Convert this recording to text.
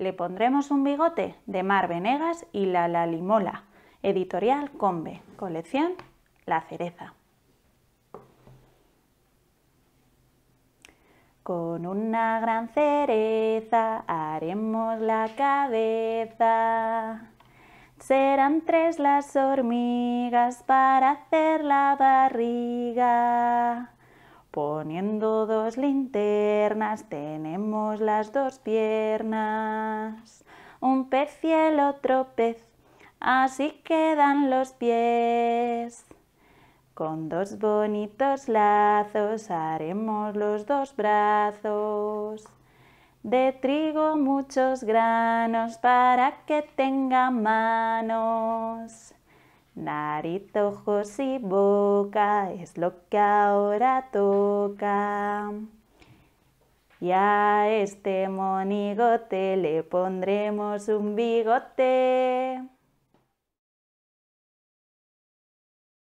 Le pondremos un bigote de Mar Venegas y La Lalimola. Editorial Combe. Colección La Cereza. Con una gran cereza haremos la cabeza. Serán tres las hormigas para hacer la barriga. Poniendo dos linternas tenemos las dos piernas. Un pez y el otro pez, así quedan los pies. Con dos bonitos lazos haremos los dos brazos. De trigo muchos granos para que tenga manos. Nariz, ojos y boca es lo que ahora toca. Y a este monigote le pondremos un bigote.